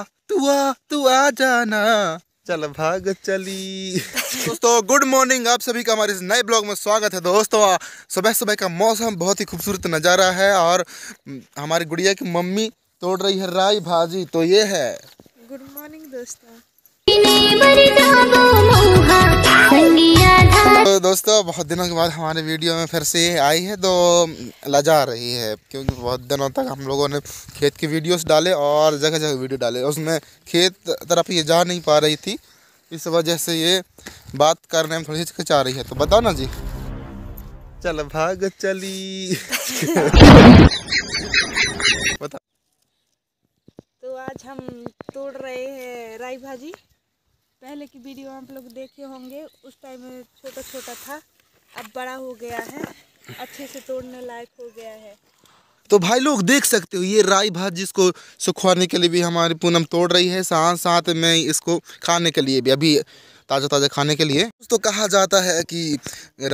तू आ तू आ जाना चल भाग चली दोस्तों गुड मॉर्निंग आप सभी का हमारे इस नए ब्लॉग में स्वागत है दोस्तों सुबह सुबह का मौसम बहुत ही खूबसूरत नज़ारा है और हम्म, हमारी गुड़िया की मम्मी तोड़ रही है राई भाजी तो ये है गुड मॉर्निंग दोस्तों तो दोस्तों बहुत दिनों के बाद हमारे वीडियो में फिर से आई है तो लजा रही है क्योंकि बहुत दिनों तक हम लोगों ने खेत की वीडियोस डाले और जगह जगह वीडियो डाले उसमें खेत तरफ ये जा नहीं पा रही थी इस वजह से ये बात करने में थोड़ी हिचकिचा रही है तो बताओ ना जी चल भाग चली बता तो आज हम तोड़ रहे हैं राई भाजी पहले की वीडियो आप लोग देखे होंगे उस टाइम में छोटा छोटा था अब बड़ा हो गया है अच्छे से तोड़ने लायक हो गया है तो भाई लोग देख सकते हो ये राई भात जिसको सुखवाने के लिए भी हमारी पूनम तोड़ रही है साथ साथ में इसको खाने के लिए भी अभी ताज़ा ताज़ा खाने के लिए तो कहा जाता है कि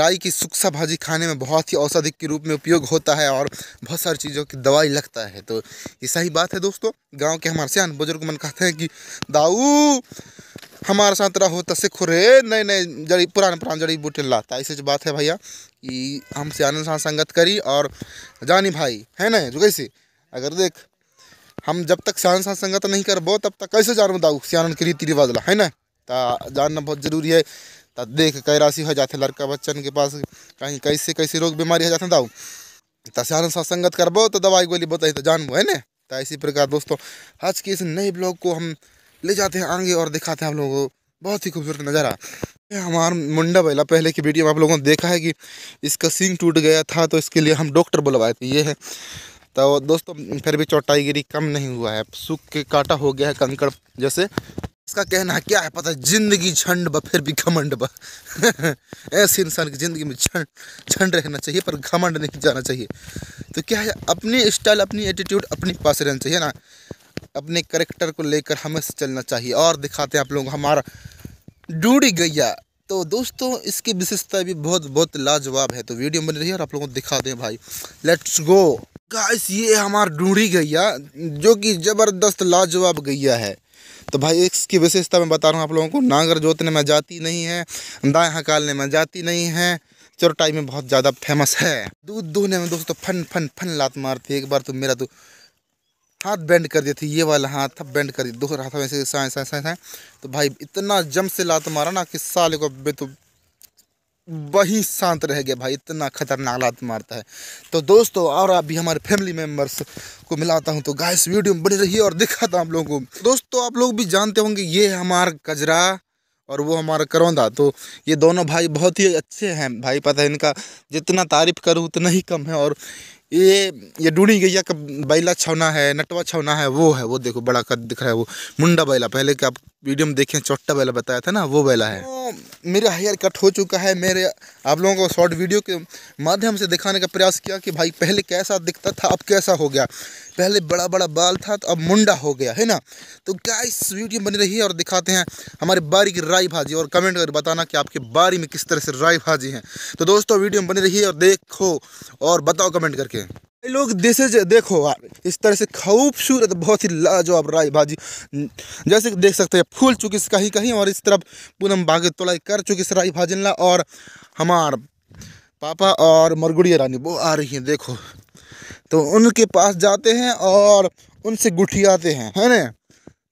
राई की सुखसा भाजी खाने में बहुत ही औषधिक के रूप में उपयोग होता है और बहुत सारी चीज़ों की दवाई लगता है तो ये सही बात है दोस्तों गांव के हमारे सियान बुजुर्ग मन कहते हैं कि दाऊ हमारे साथ रहो तो सीखो रे नए नए जड़ी पुराने पुराने जड़ी बूटे लाता ऐसे बात है भैया कि हम आनंद साथ संगत करी और जानी भाई है ना जो कैसे अगर देख हम जब तक सियान साथ संगत नहीं करबो तब तक कैसे जानू दाऊ सियान के रीति रिवाज ला है ना तो जानना बहुत ज़रूरी है तो देख कई राशि हो जाते लड़का बच्चन के पास कहीं कैसे कैसे रोग बीमारी हो जाते दाऊ तो सियान साथ संगत करबो तो दवाई गोली बताई तो जानबो है ना तो इसी प्रकार दोस्तों आज के इस नए ब्लॉग को हम ले जाते हैं आगे और दिखाते हैं आप लोगों को बहुत ही खूबसूरत नज़ारा हमारा मुंडा बैला पहले की वीडियो में आप लोगों ने देखा है कि इसका सिंग टूट गया था तो इसके लिए हम डॉक्टर बुलवाए थे ये है तो दोस्तों फिर भी चौटाईगिरी कम नहीं हुआ है सूख के काटा हो गया है कंकड़ जैसे इसका कहना है क्या है पता जिंदगी झंड ब फिर भी घमंड ब ऐसे इंसान की ज़िंदगी में झंड झंड रहना चाहिए पर घमंड नहीं जाना चाहिए तो क्या है अपनी स्टाइल अपनी एटीट्यूड अपनी पास रहना चाहिए ना अपने करेक्टर को लेकर हमेशा चलना चाहिए और दिखाते हैं आप लोग हमारा डूडी गैया तो दोस्तों इसकी विशेषता भी बहुत बहुत लाजवाब है तो वीडियो बनी रही है और आप लोगों को दिखा दें भाई लेट्स गो गाइस ये हमारा डूढ़ी गैया जो कि ज़बरदस्त लाजवाब गैया है तो भाई इसकी विशेषता मैं बता रहा हूँ आप लोगों को नागर जोतने में जाती नहीं है दाएँ हकालने में जाती नहीं है चोरटाई में बहुत ज़्यादा फेमस है दूध दूहने में दोस्तों फन फन फन लात मारती है एक बार तो मेरा तो हाथ बैंड कर दिए थे ये वाला हाथ बैंड कर दिया दो रहा था वैसे साए साए साए साए तो भाई इतना जम से लात मारा ना कि साले को बे तो वही शांत रह गया भाई इतना खतरनाक लात मारता है तो दोस्तों और आप भी हमारे फैमिली मेम्बर्स को मिलाता हूँ तो इस वीडियो में बनी रही और दिखाता हम लोगों को दोस्तों आप लोग भी जानते होंगे ये हमारा कजरा और वो हमारा करौंदा तो ये दोनों भाई बहुत ही अच्छे हैं भाई पता है इनका जितना तारीफ़ करूँ उतना ही कम है और ये ये डूढ़ी गैया का बैला छौना है नटवा छौना है वो है वो देखो बड़ा कद दिख रहा है वो मुंडा बैला पहले क्या वीडियो में देखें चौट्टा बैला बताया था ना वो बैला है तो मेरा हेयर कट हो चुका है मेरे आप लोगों को शॉर्ट वीडियो के माध्यम से दिखाने का प्रयास किया कि भाई पहले कैसा दिखता था अब कैसा हो गया पहले बड़ा बड़ा बाल था तो अब मुंडा हो गया है ना तो क्या इस वीडियो बनी रही है और दिखाते हैं हमारे बारी की राय भाजी और कमेंट करके बताना कि आपके बारी में किस तरह से राय भाजी है तो दोस्तों वीडियो में बनी रही है और देखो और बताओ कमेंट करके लोग जैसे देखो यार इस तरह से खूबसूरत बहुत ही लाजवाब राय भाजी जैसे देख सकते हैं फूल चुकी इस कहीं कहीं और इस तरफ पूनम बागे तोलाई कर चुकी राई राय भाजनला और हमार पापा और मरगुड़िया रानी वो आ रही हैं देखो तो उनके पास जाते हैं और उनसे गुठियाते हैं है ना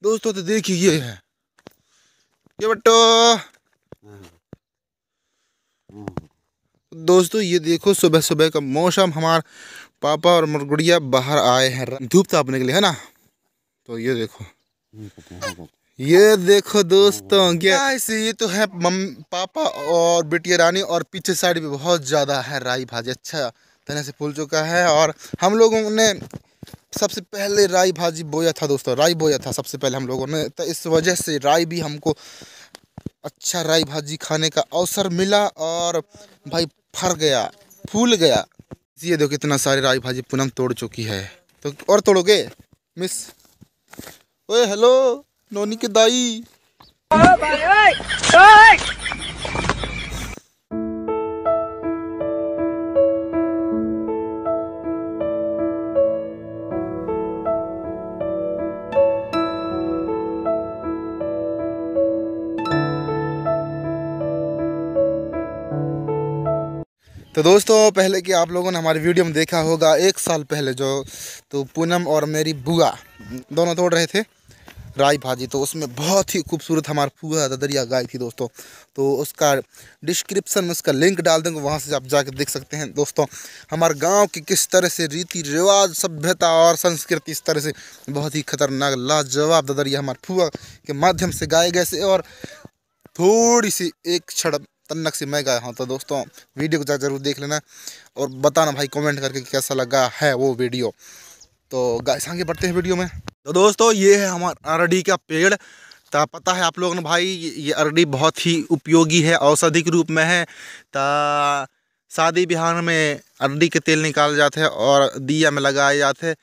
दोस्तों तो देखिए ये है ये बट्टो हम्म। हम्म। दोस्तों ये देखो सुबह सुबह का मौसम हमारा पापा और मुरगुड़िया बाहर आए हैं धूप तापने के लिए है ना तो ये देखो ये देखो दोस्तों क्या इसे ये तो है मम पापा और बेटिया रानी और पीछे साइड भी बहुत ज़्यादा है राई भाजी अच्छा तरह से फूल चुका है और हम लोगों ने सबसे पहले राई भाजी बोया था दोस्तों राई बोया था सबसे पहले हम लोगों ने तो इस वजह से राई भी हमको अच्छा राई भाजी खाने का अवसर मिला और भाई फर गया फूल गया ये देखो कितना सारे राई भाजी पूनम तोड़ चुकी है तो और तोड़ोगे मिस ओए हेलो नोनी के दाई ओ भाई, तो दोस्तों पहले कि आप लोगों ने हमारे वीडियो में देखा होगा एक साल पहले जो तो पूनम और मेरी बुआ दोनों तोड़ रहे थे राई भाजी तो उसमें बहुत ही खूबसूरत हमारे फूआ ददरिया गाय थी दोस्तों तो उसका डिस्क्रिप्सन में उसका लिंक डाल देंगे वहाँ से आप जाकर देख सकते हैं दोस्तों हमारे गांव की किस तरह से रीति रिवाज सभ्यता और संस्कृति इस तरह से बहुत ही खतरनाक लाजवाब ददरिया हमारे फूआ के माध्यम से गाए गए से और थोड़ी सी एक छड़प तन्नक से मैं गया हूँ तो दोस्तों वीडियो को ज़्यादा जरूर देख लेना और बताना भाई कमेंट करके कैसा लगा है वो वीडियो तो गाइस आगे बढ़ते हैं वीडियो में तो दोस्तों ये है हमारा अरडी का पेड़ तो पता है आप लोगों ने भाई ये अरडी बहुत ही उपयोगी है औषधि के रूप में है तो शादी बिहार में अरडी के तेल निकाले जाते हैं और दिया में लगाए जाते हैं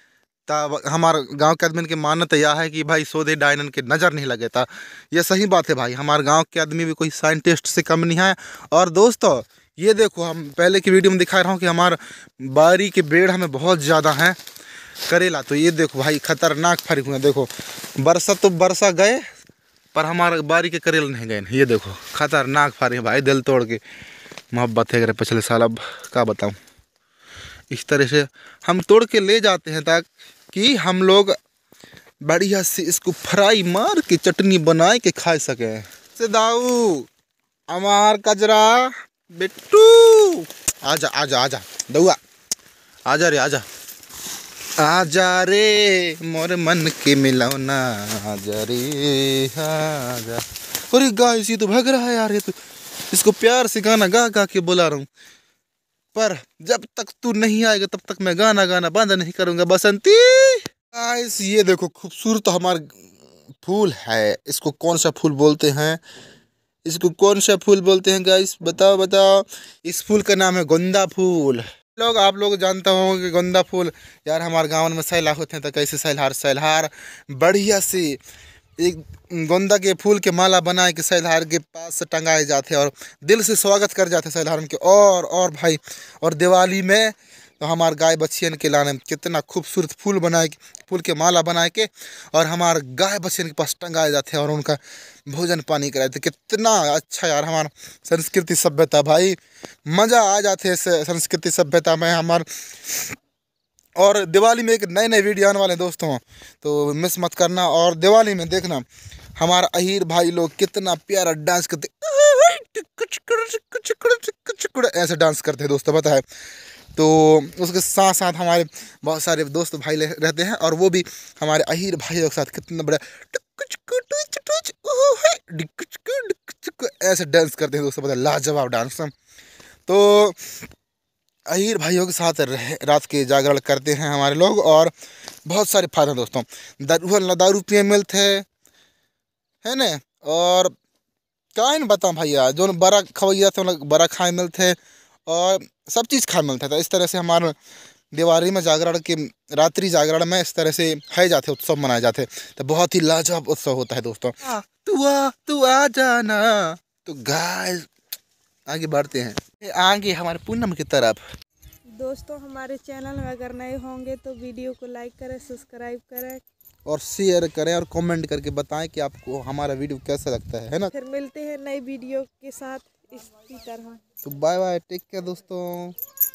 तब हमारे गांव के आदमी की मानत यह है कि भाई सोदे डायनन के नज़र नहीं लगे था ये सही बात है भाई हमारे गांव के आदमी भी कोई साइंटिस्ट से कम नहीं है और दोस्तों ये देखो हम पहले की वीडियो में दिखा रहा हूँ कि हमारे बारी के बेड़ हमें बहुत ज़्यादा हैं करेला तो ये देखो भाई खतरनाक फरी हुए देखो बरसा तो बरसा गए पर हमारे बारी के करेल नहीं गए ये देखो खतरनाक है भाई दिल तोड़ के मोहब्बत है पिछले साल अब क्या बताऊँ इस तरह से हम तोड़ के ले जाते हैं ताकि हम लोग बढ़िया से इसको फ्राई मार के चटनी बना के खा सकें दाऊ अमार कजरा बिट्टू आजा आजा आजा दौआ आजा रे आजा आजा रे मोर मन के मिलौना आजा रे आजा अरे गाय इसी तो भग रहा है यार ये तो इसको प्यार से गाना गा गा के बुला रहा हूँ पर जब तक तू नहीं आएगा तब तक मैं गाना गाना बंद नहीं करूँगा बसंती गाइस ये देखो खूबसूरत हमारे फूल है इसको कौन सा फूल बोलते हैं इसको कौन सा फूल बोलते हैं गाइस बताओ बताओ इस फूल का नाम है गोंदा फूल लोग आप लोग जानते हो कि गोंदा फूल यार हमारे गाँव में सैला होते हैं तो कैसे सैलहार सैलहार बढ़िया सी एक गोंदा के फूल के माला बनाए के सैलहार के पास से टंगाए जाते और दिल से स्वागत कर जाते सैलहार के और और भाई और दिवाली में तो हमारे गाय बछियन के लाने में कितना खूबसूरत फूल बनाए फूल के माला बनाए के और हमारे गाय बछियन के पास टंगाए जाते हैं और उनका भोजन पानी कराए थे तो कितना अच्छा यार हमारा संस्कृति सभ्यता भाई मज़ा आ जाते संस्कृति सभ्यता में हमारे और दिवाली में एक नए नए वीडियो आने वाले हैं दोस्तों तो मिस मत करना और दिवाली में देखना हमारा अहीर भाई लोग कितना प्यारा डांस करते ऐसे डांस करते हैं दोस्तों पता है तो उसके साथ साथ हमारे बहुत सारे दोस्त भाई रहते हैं और वो भी हमारे अहीर भाई लोग के साथ कितना बड़ा ऐसे डांस करते हैं दोस्तों पता है लाजवाब डांस तो अहिर भाइयों के साथ रात के जागरण करते हैं हमारे लोग और बहुत सारे फायदे हैं दोस्तों दारू दारू पिए मिलते है है ना और का नहीं बताऊँ भैया जो बड़ा खवैया थे बड़ा खाए मिलते है और सब चीज़ खाए मिलता था तो इस तरह से हमारे दिवाली में जागरण के रात्रि जागरण में इस तरह से है जाते उत्सव मनाए जाते तो बहुत ही लाजवाब उत्सव होता है दोस्तों हाँ। तू आ तू आ जाना तो गाय आगे बढ़ते हैं आगे हमारे पूनम की तरफ दोस्तों हमारे चैनल में अगर नए होंगे तो वीडियो को लाइक करें सब्सक्राइब करें और शेयर करें और कमेंट करके बताएं कि आपको हमारा वीडियो कैसा लगता है है ना फिर मिलते हैं नए वीडियो के साथ इसी तरह तो बाय बाय टेक केयर दोस्तों